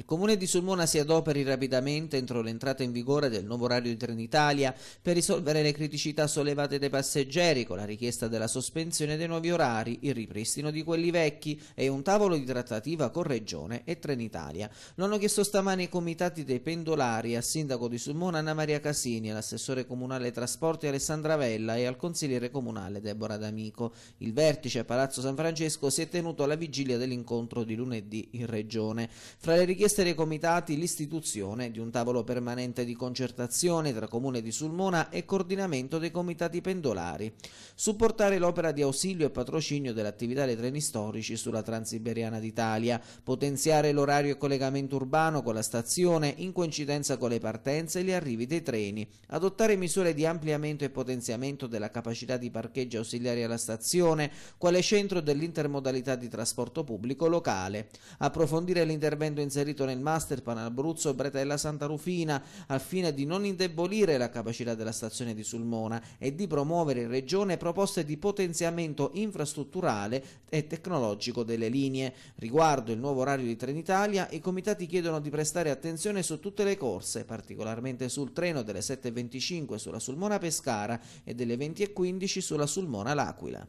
Il comune di Sulmona si adoperi rapidamente entro l'entrata in vigore del nuovo orario di Trenitalia per risolvere le criticità sollevate dai passeggeri con la richiesta della sospensione dei nuovi orari, il ripristino di quelli vecchi e un tavolo di trattativa con Regione e Trenitalia. Lo hanno chiesto stamani i comitati dei pendolari al sindaco di Sulmona Anna Maria Casini, all'assessore comunale trasporti Alessandra Vella e al consigliere comunale Deborah D'Amico. Il vertice a Palazzo San Francesco si è tenuto alla vigilia dell'incontro di lunedì in Regione. Fra le richieste essere comitati l'istituzione di un tavolo permanente di concertazione tra Comune di Sulmona e coordinamento dei comitati pendolari, supportare l'opera di ausilio e patrocinio dell'attività dei treni storici sulla Transiberiana d'Italia, potenziare l'orario e collegamento urbano con la stazione in coincidenza con le partenze e gli arrivi dei treni, adottare misure di ampliamento e potenziamento della capacità di parcheggio ausiliari alla stazione, quale centro dell'intermodalità di trasporto pubblico locale, approfondire l'intervento inserito seguito nel Masterpan Abruzzo Bretella Santa Rufina al fine di non indebolire la capacità della stazione di Sulmona e di promuovere in regione proposte di potenziamento infrastrutturale e tecnologico delle linee. Riguardo il nuovo orario di Trenitalia, i comitati chiedono di prestare attenzione su tutte le corse, particolarmente sul treno delle 7.25 sulla Sulmona Pescara e delle 20.15 sulla Sulmona L'Aquila.